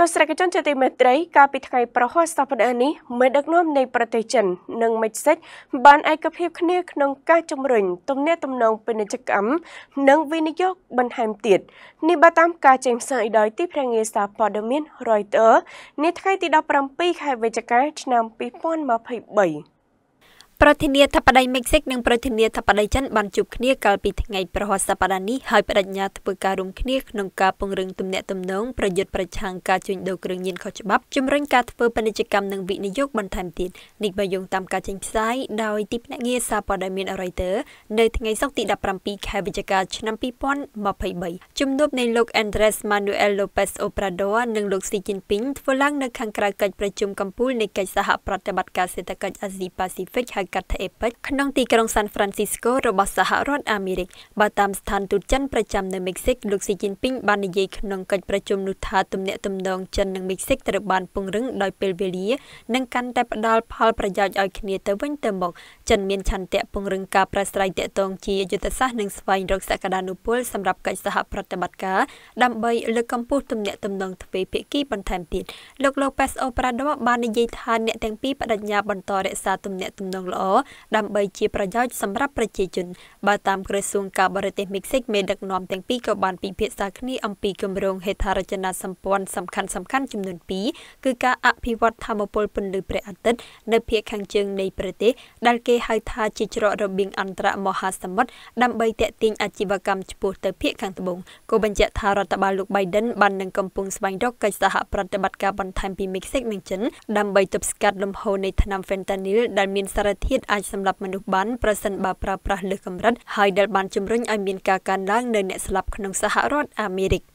ទស្សនវិជ្ជាជាទីមេត្រីកាលពីថ្ងៃប្រហ័សសប្តាហ៍នេះមេដឹកនាំនៃប្រទេសចិននិងមិចសិចបានឯកភាពគ្នាក្នុងការជំរុញទំនាក់ទំនងពាណិជ្ជកម្មនិងវិនិយោគបន្ថែមទៀតនេះបើតាមការចេញផ្សាយដោយទីភ្នាក់ងារសារព័ត៌មាន Reuters នាថ្ងៃទី17ខែវិច្ឆិកាឆ្នាំ2023ប្រធានាធិបតីមិចស៊ិកនិងប្រធានាធិបតីចិនបានជួបគ្នាកាលពីថ្ងៃប្រហ័សសប្តាហ៍នេះហើយបដិញ្ញាធ្វើការរួមគ្នាក្នុងការពង្រឹងទំនាក់ទំនងប្រយុទ្ធប្រឆាំងការជួញដូរគ្រឿងញៀនខុសច្បាប់ជំរុញការធ្វើពាណិជ្ជកម្មនិងវិនិយោគបន្ថែមទៀតនេះបើយោងតាមការចេញផ្សាយដោយទីភ្នាក់ងារសារព័ត៌មាន Reuters នៅថ្ងៃសុក្រទី17ខែវិច្ឆិកាឆ្នាំ2023ជំនួបនៃលោក Andres Manuel Lopez Obrador និងលោក Xi Jinping ធ្វើឡើងនៅខាងក្រៅកិច្ចប្រជុំកំពូលនៃកិច្ចសហប្រតិបត្តិការសេដ្ឋកិច្ចអាស៊ីប៉ាស៊ីហ្វិកហៅង្កាត់ APEC ក្នុងទីក្រុង San Francisco របស់សហរដ្ឋអាមេរិកបើតាមស្ថានទូតចិនប្រចាំនៅមិចស៊ិកលោកស៊ីជីនពីងបាននិយាយក្នុងកិច្ចប្រជុំនោះថាទំនាក់ទំនងចិននិងមិចស៊ិកត្រូវបានពង្រឹងដោយពេលវេលា និងកាន់តែផ្ដល់ផលប្រយោជន៍ឲ្យគ្នាទៅវិញទៅមកចិនមានឆន្ទៈពង្រឹងការប្រស្រ័យទាក់ទងជាយុទ្ធសាស្ត្រនិងស្វែងរកសក្តានុពលសម្រាប់កិច្ចសហប្រតិបត្តិការដើម្បីលើកកម្ពស់ទំនាក់ទំនងទ្វេភាគីបន្ថែមទៀតលោក Lopez Obrador បាននិយាយថាអ្នកទាំងពីរបដិញ្ញាបន្តរក្សាទំនាក់ទំនងល្អល្អដើម្បីជាប្រយោជន៍សម្រាប់ប្រជាជនបើតាមក្រសួងការបរទេសមិចស៊ិកមេដឹកនាំទាំងពីរក៏បានពិភាក្សាគ្នាអំពីគម្រោងហេដ្ឋារចនាសម្ព័ន្ធសំខាន់សំខាន់ចំនួន2គឺការអភិវឌ្ឍធម្មពលពន្លឺព្រះអាទិត្យនៅភាគខាងជើងនៃ ប្រទេសដែលគេហៅថាជាច្រករបៀងអន្តរមហាសមុទ្រដើម្បីទាក់ទាញអាជីវកម្មឆ្ពោះទៅភាគខាងត្បូងក៏បញ្ជាក់ថារដ្ឋបាលលោក Biden បាននឹងកំពុងស្វែងរកកិច្ចសហប្រតិបត្តិការបន្ថែមពីមិចស៊ិកនិងចិនដើម្បីទប់ស្កាត់លំហូរនៃថ្នាំ fentanyl ដែលមានសារធាតុធាតុអាចសម្លាប់មនុស្សបានប្រសិនបើប្រើប្រាស់លើកម្រិតហើយដែលបានជំរុញឲ្យមានការកើនឡើងនៅអ្នកស្លាប់ក្នុងសហរដ្ឋអាមេរិក។